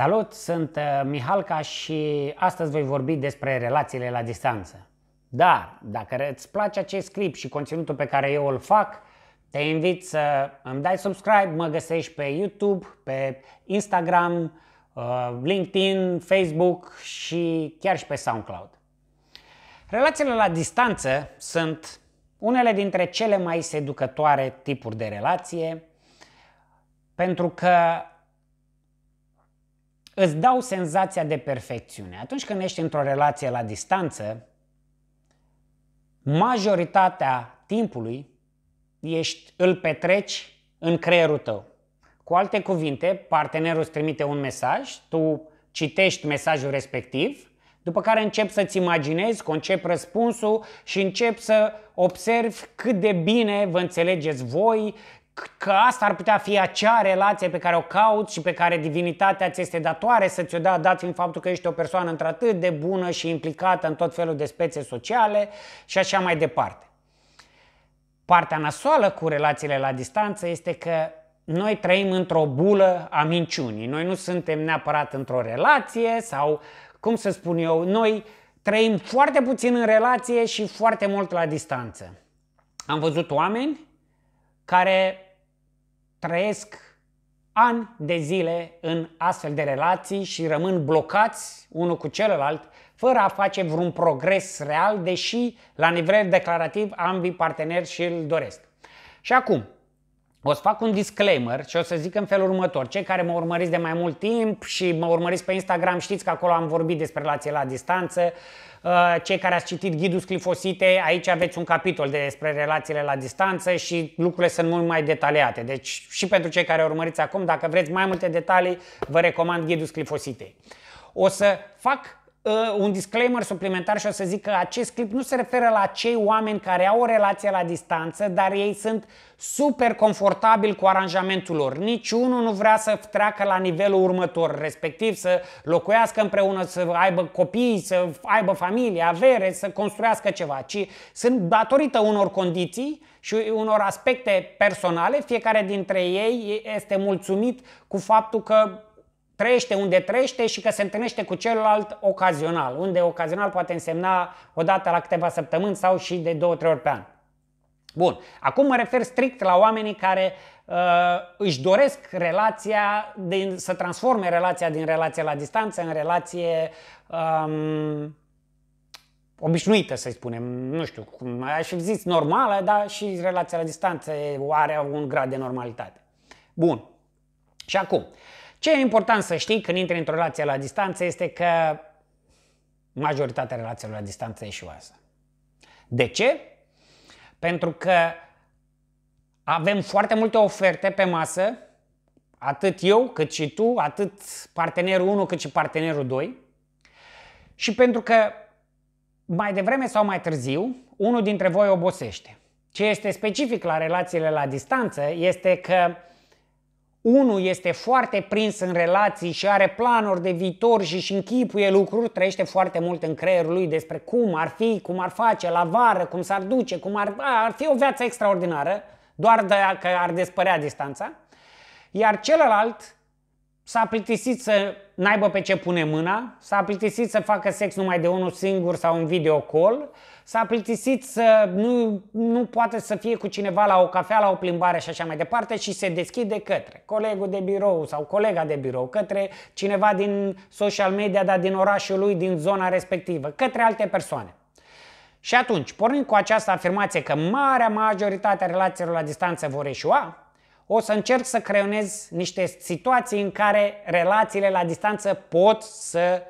Salut, sunt uh, Mihalca și astăzi voi vorbi despre relațiile la distanță. Dar, dacă îți place acest clip și conținutul pe care eu îl fac, te invit să îmi dai subscribe, mă găsești pe YouTube, pe Instagram, uh, LinkedIn, Facebook și chiar și pe SoundCloud. Relațiile la distanță sunt unele dintre cele mai seducătoare tipuri de relație, pentru că îți dau senzația de perfecțiune. Atunci când ești într-o relație la distanță, majoritatea timpului ești, îl petreci în creierul tău. Cu alte cuvinte, partenerul îți trimite un mesaj, tu citești mesajul respectiv, după care începi să-ți imaginezi, concep răspunsul și începi să observi cât de bine vă înțelegeți voi, că asta ar putea fi acea relație pe care o cauți și pe care divinitatea ți este datoare să ți-o dea, dat fiind faptul că ești o persoană într-atât de bună și implicată în tot felul de spețe sociale și așa mai departe. Partea nasoală cu relațiile la distanță este că noi trăim într-o bulă a minciunii. Noi nu suntem neapărat într-o relație sau, cum să spun eu, noi trăim foarte puțin în relație și foarte mult la distanță. Am văzut oameni care trăiesc ani de zile în astfel de relații și rămân blocați unul cu celălalt fără a face vreun progres real, deși la nivel declarativ ambii parteneri și îl doresc. Și acum, o să fac un disclaimer și o să zic în felul următor. Cei care mă urmăriți de mai mult timp și mă urmăriți pe Instagram, știți că acolo am vorbit despre relație la distanță. Uh, cei care ați citit Ghidul Sclifosite, aici aveți un capitol despre relațiile la distanță și lucrurile sunt mult mai detaliate. Deci și pentru cei care urmăriți acum, dacă vreți mai multe detalii, vă recomand Ghidul Sclifositei. O să fac Uh, un disclaimer suplimentar și o să zic că acest clip nu se referă la cei oameni care au o relație la distanță, dar ei sunt super confortabil cu aranjamentul lor. Niciunul nu vrea să treacă la nivelul următor, respectiv să locuiască împreună, să aibă copii, să aibă familie, avere, să construiască ceva, ci sunt datorită unor condiții și unor aspecte personale, fiecare dintre ei este mulțumit cu faptul că trăiește unde trăiește și că se întâlnește cu celălalt ocazional, unde ocazional poate însemna o dată la câteva săptămâni sau și de două, trei ori pe an. Bun, acum mă refer strict la oamenii care uh, își doresc relația, din, să transforme relația din relație la distanță în relație um, obișnuită, să spunem, nu știu, cum aș fi zis normală, dar și relația la distanță are un grad de normalitate. Bun, și acum, uh, ce e important să știi când intri într-o relație la distanță este că majoritatea relațiilor la distanță eșuează. De ce? Pentru că avem foarte multe oferte pe masă, atât eu cât și tu, atât partenerul 1 cât și partenerul 2 și pentru că mai devreme sau mai târziu, unul dintre voi obosește. Ce este specific la relațiile la distanță este că unul este foarte prins în relații și are planuri de viitor și își închipuie lucruri, trăiește foarte mult în creierul lui despre cum ar fi, cum ar face, la vară, cum s-ar duce, cum ar, ar fi o viață extraordinară, doar dacă ar despărea distanța. Iar celălalt s-a plictisit să n-aibă pe ce pune mâna, s-a plictisit să facă sex numai de unul singur sau un videocall, s-a plictisit să nu, nu poate să fie cu cineva la o cafea, la o plimbare și așa mai departe și se deschide către colegul de birou sau colega de birou, către cineva din social media, dar din orașul lui, din zona respectivă, către alte persoane. Și atunci, pornind cu această afirmație că marea majoritate a relațiilor la distanță vor eșua, o să încerc să creionez niște situații în care relațiile la distanță pot să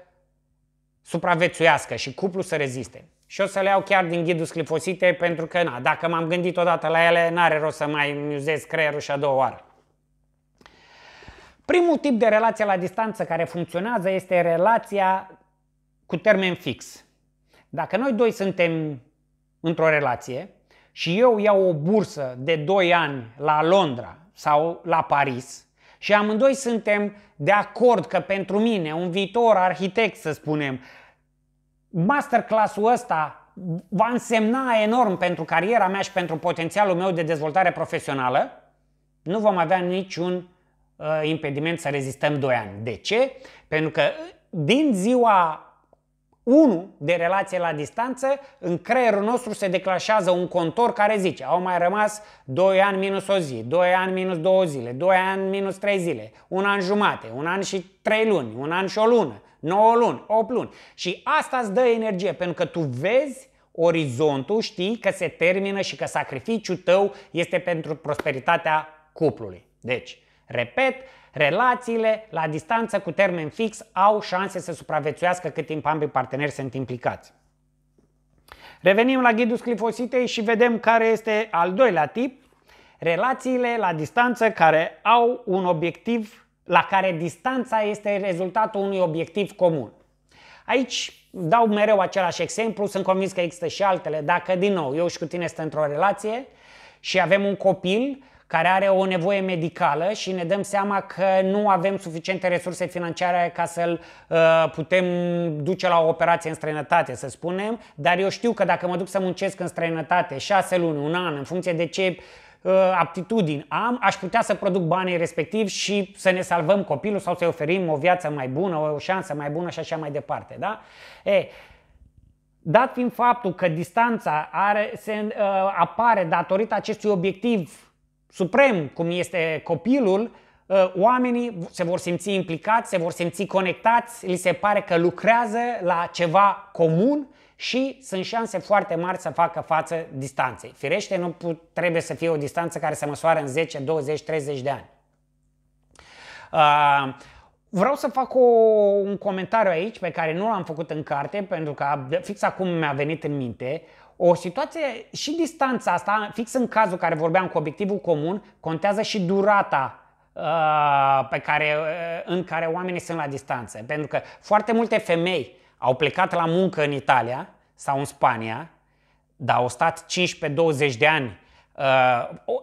supraviețuiască și cuplul să reziste și o să le iau chiar din ghidul sclifosite pentru că na, dacă m-am gândit odată la ele, n-are rost să mai muzez creierul și a doua oară. Primul tip de relație la distanță care funcționează este relația cu termen fix. Dacă noi doi suntem într-o relație și eu iau o bursă de 2 ani la Londra sau la Paris și amândoi suntem de acord că pentru mine, un viitor arhitect să spunem, masterclass-ul ăsta va însemna enorm pentru cariera mea și pentru potențialul meu de dezvoltare profesională, nu vom avea niciun uh, impediment să rezistăm 2 ani. De ce? Pentru că uh, din ziua 1 de relație la distanță, în creierul nostru se declanșează un contor care zice au mai rămas 2 ani minus o zi, 2 ani minus 2 zile, 2 ani minus 3 zile, un an jumate, un an și 3 luni, un an și o lună, 9 luni, 8 luni. Și asta îți dă energie pentru că tu vezi orizontul, știi că se termină și că sacrificiul tău este pentru prosperitatea cuplului. Deci, Repet, relațiile la distanță cu termen fix au șanse să supraviețuiască cât timp ambii parteneri sunt implicați. Revenim la ghidul sclifositei și vedem care este al doilea tip, relațiile la distanță care au un obiectiv, la care distanța este rezultatul unui obiectiv comun. Aici dau mereu același exemplu, sunt convins că există și altele. Dacă, din nou, eu și cu tine sunt într-o relație și avem un copil, care are o nevoie medicală și ne dăm seama că nu avem suficiente resurse financiare ca să-l uh, putem duce la o operație în străinătate, să spunem, dar eu știu că dacă mă duc să muncesc în străinătate șase luni, un an, în funcție de ce uh, aptitudini am, aș putea să produc banii respectiv și să ne salvăm copilul sau să-i oferim o viață mai bună, o șansă mai bună și așa mai departe. Da? E, dat fiind faptul că distanța are, se, uh, apare datorită acestui obiectiv suprem, cum este copilul, uh, oamenii se vor simți implicați, se vor simți conectați, li se pare că lucrează la ceva comun și sunt șanse foarte mari să facă față distanței. Firește, nu put, trebuie să fie o distanță care se măsoară în 10, 20, 30 de ani. Uh, vreau să fac o, un comentariu aici pe care nu l-am făcut în carte pentru că fix acum mi-a venit în minte o situație și distanța asta, fix în cazul care vorbeam cu obiectivul comun, contează și durata uh, pe care, uh, în care oamenii sunt la distanță. Pentru că foarte multe femei au plecat la muncă în Italia sau în Spania, dar au stat 15-20 de ani Uh,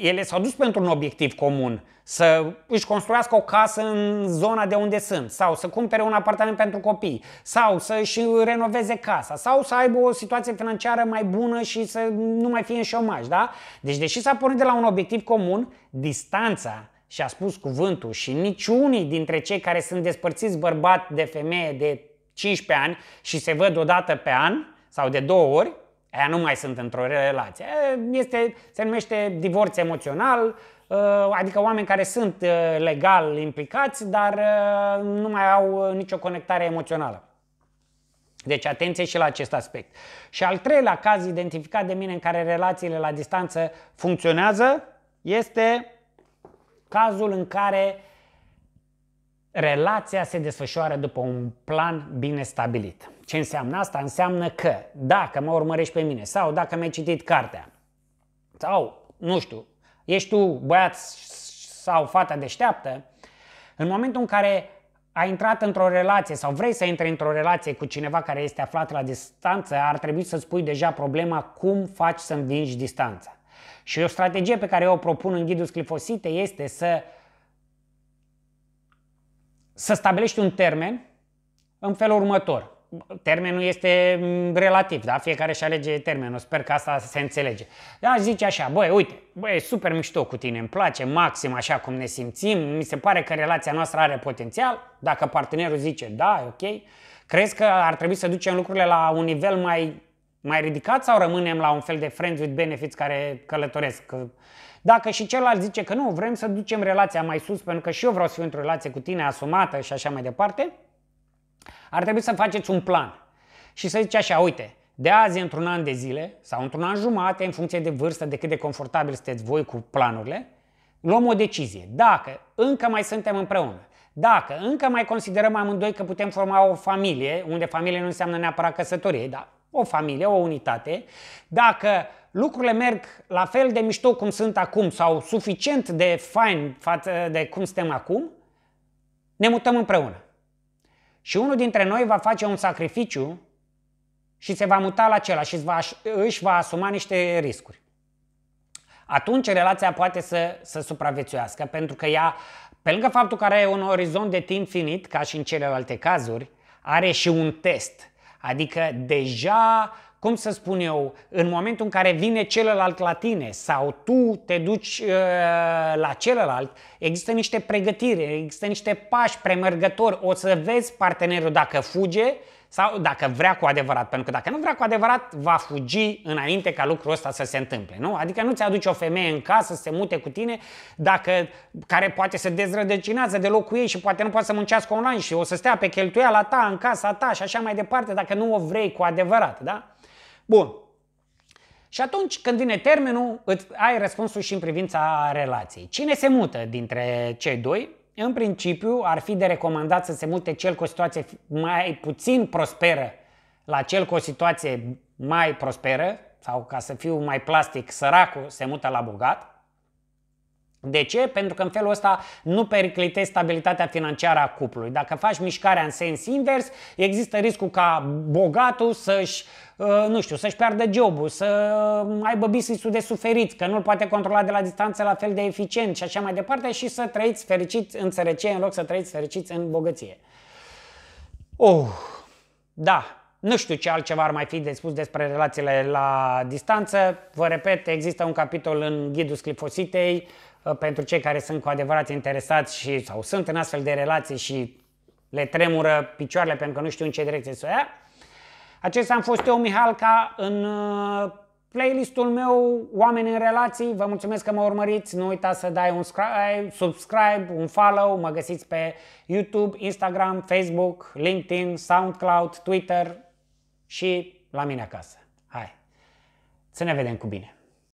ele s-au dus pentru un obiectiv comun, să își construiască o casă în zona de unde sunt, sau să cumpere un apartament pentru copii, sau să își renoveze casa, sau să aibă o situație financiară mai bună și să nu mai fie în șomaj. Da? Deci, deși s-a pornit de la un obiectiv comun, distanța și a spus cuvântul și niciunii dintre cei care sunt despărțiți bărbat de femeie de 15 ani și se văd o dată pe an sau de două ori, Aia nu mai sunt într-o relație. Este, se numește divorț emoțional, ă, adică oameni care sunt ă, legal implicați, dar ă, nu mai au nicio conectare emoțională. Deci atenție și la acest aspect. Și al treilea caz identificat de mine în care relațiile la distanță funcționează este cazul în care relația se desfășoară după un plan bine stabilit. Ce înseamnă asta? Înseamnă că dacă mă urmărești pe mine sau dacă mi-ai citit cartea sau, nu știu, ești tu băiat sau fata deșteaptă, în momentul în care ai intrat într-o relație sau vrei să intri într-o relație cu cineva care este aflat la distanță, ar trebui să-ți pui deja problema cum faci să învingi distanța. Și o strategie pe care eu o propun în ghidul sclifosite este să uh, să stabilești un termen în felul următor. Termenul este mm, relativ, da? Fiecare își alege termenul. Sper că asta se înțelege. Da, zice așa, băi, uite, băi, super mișto cu tine, îmi place maxim așa cum ne simțim, mi se pare că relația noastră are potențial. Dacă partenerul zice da, e ok, crezi că ar trebui să ducem lucrurile la un nivel mai mai ridicat sau rămânem la un fel de friends with benefits care călătoresc? Dacă și celălalt zice că nu, vrem să ducem relația mai sus pentru că și eu vreau să fiu într-o relație cu tine asumată și așa mai departe, ar trebui să faceți un plan și să zice așa, uite, de azi într-un an de zile sau într-un an jumate, în funcție de vârstă, de cât de confortabil sunteți voi cu planurile, luăm o decizie. Dacă încă mai suntem împreună, dacă încă mai considerăm amândoi că putem forma o familie, unde familie nu înseamnă neapărat căsătorie, dar o familie, o unitate, dacă lucrurile merg la fel de mișto cum sunt acum sau suficient de fain față de cum suntem acum, ne mutăm împreună. Și unul dintre noi va face un sacrificiu și se va muta la acela și își va, își va asuma niște riscuri. Atunci relația poate să, să supraviețuiască, pentru că ea, pe lângă faptul că are un orizont de timp finit, ca și în celelalte cazuri, are și un test. Adică deja cum să spun eu, în momentul în care vine celălalt la tine sau tu te duci uh, la celălalt, există niște pregătiri, există niște pași premergători, o să vezi partenerul dacă fuge sau dacă vrea cu adevărat, pentru că dacă nu vrea cu adevărat, va fugi înainte ca lucrul ăsta să se întâmple, nu? Adică nu ți aduci o femeie în casă să se mute cu tine, dacă, care poate se dezrădăcinează de locul ei și poate nu poate să muncească online și o să stea pe cheltuiala ta, în casa ta și așa mai departe, dacă nu o vrei cu adevărat, da? Bun. Și atunci când vine termenul, îți ai răspunsul și în privința relației. Cine se mută dintre cei doi? În principiu ar fi de recomandat să se mute cel cu o situație mai puțin prosperă la cel cu o situație mai prosperă sau ca să fiu mai plastic, săracul se mută la bogat de ce? Pentru că în felul ăsta nu periclitezi stabilitatea financiară a cuplului. Dacă faci mișcarea în sens invers, există riscul ca bogatul să-și uh, nu știu, să-și piardă jobul, să aibă business de suferit, că nu-l poate controla de la distanță la fel de eficient și așa mai departe și să trăiți fericit în sărăcie în loc să trăiți fericiți în bogăție. Oh, da, nu știu ce altceva ar mai fi de spus despre relațiile la distanță. Vă repet, există un capitol în Ghidul Sclifositei, Uh, pentru cei care sunt cu adevărat interesați și, sau sunt în astfel de relații și le tremură picioarele pentru că nu știu în ce direcție să o ia. Acesta am fost eu, Mihalca, în uh, playlistul meu Oameni în relații. Vă mulțumesc că mă urmăriți. Nu uita să dai un subscribe, un follow. Mă găsiți pe YouTube, Instagram, Facebook, LinkedIn, SoundCloud, Twitter și la mine acasă. Hai, să ne vedem cu bine!